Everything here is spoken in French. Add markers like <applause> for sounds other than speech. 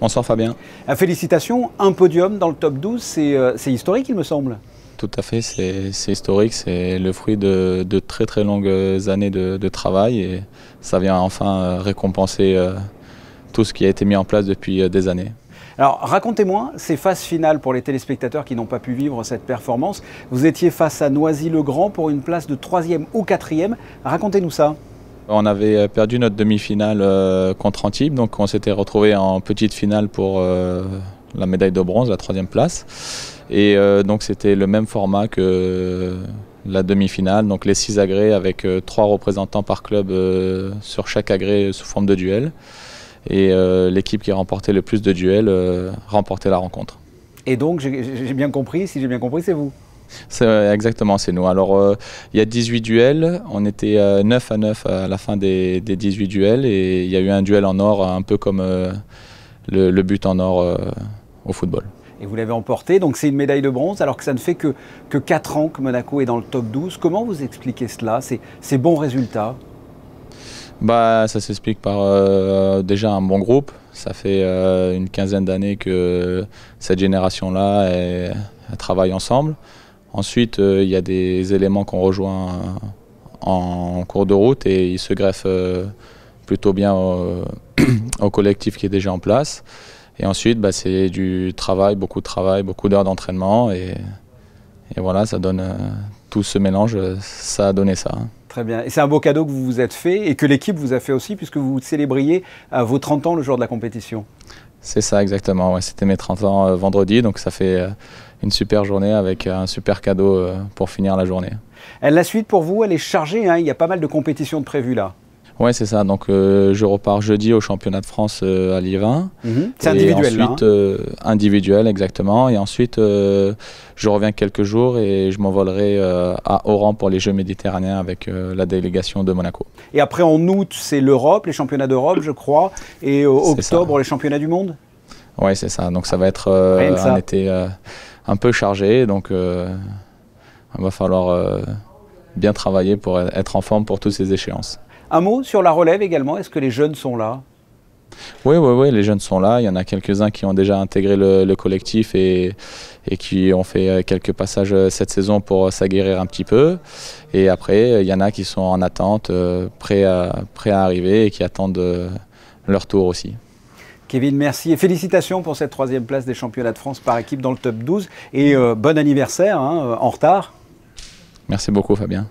Bonsoir Fabien. Ah, félicitations, un podium dans le top 12, euh, c'est historique il me semble. Tout à fait, c'est historique, c'est le fruit de, très très longues années de, travail et ça vient enfin euh, récompenser euh, tout ce qui a été mis en place depuis des années. Alors racontez-moi ces phases finales pour les téléspectateurs qui n'ont pas pu vivre cette performance. Vous étiez face à Noisy-le-Grand pour une place de troisième ou quatrième. Racontez-nous ça. On avait euh, perdu notre demi-finale euh, contre Antibes, donc on s'était retrouvé en petite finale pour euh, la médaille de bronze, la troisième place. Et donc c'était le même format que la demi-finale, donc les six agrès avec trois représentants par club sur chaque agrès sous forme de duel. Et l'équipe qui remportait le plus de duels remportait la rencontre. Et donc, j'ai bien compris, si j'ai bien compris, c'est vous Exactement, c'est nous. Alors, euh, il y a 18 duels. On était 9 euh, à 9 à la fin des, 18 duels. Et il y a eu un duel en or, un peu comme euh, le, but en or au football. Et vous l'avez emporté, donc c'est une médaille de bronze, alors que ça ne fait que, 4 ans que Monaco est dans le top 12. Comment vous expliquez cela, ces, bons résultats bah, ça s'explique par déjà un bon groupe. Ça fait une quinzaine d'années que cette génération-là travaille ensemble. Ensuite, euh, il y a des éléments qu'on rejoint euh, en cours de route et ils se greffent euh, plutôt bien <clears throat> au, collectif qui est déjà en place. Et ensuite, bah, c'est du travail, beaucoup de travail, beaucoup d'heures d'entraînement. Et, voilà, ça donne tout ce mélange, ça a donné ça. Très bien. Et c'est un beau cadeau que vous vous êtes fait et que l'équipe vous a fait aussi, puisque vous célébriez à vos 30 ans le jour de la compétition. C'est ça, exactement. C'était mes 30 ans euh, vendredi, donc ça fait euh, une super journée avec euh, un super cadeau pour finir la journée. La suite pour vous, elle est chargée, hein. il y a pas mal de compétitions de prévues là. Oui, c'est ça. Donc, je repars jeudi au championnat de France à Livin. Mhm. C'est individuel. hein individuel, exactement. Et ensuite, je reviens quelques jours et je m'envolerai à Oran pour les Jeux méditerranéens avec la délégation de Monaco. Et après, en août, c'est l'Europe, les championnats d'Europe, je crois, et octobre, les championnats du monde oui, c'est ça. Donc ça va être euh, un été euh, un peu chargé. Donc euh, il va falloir bien travailler pour être en forme pour toutes ces échéances. Un mot sur la relève également. Est-ce que les jeunes sont là oui, oui, oui, les jeunes sont là. Il y en a quelques-uns qui ont déjà intégré le, collectif et, qui ont fait quelques passages cette saison pour s'aguerrir un petit peu. Et après, il y en a qui sont en attente, prêts à arriver et qui attendent leur tour aussi. Kevin, merci et félicitations pour cette troisième place des championnats de France par équipe dans le top 12 et euh, bon anniversaire hein, euh, en retard. Merci beaucoup Fabien.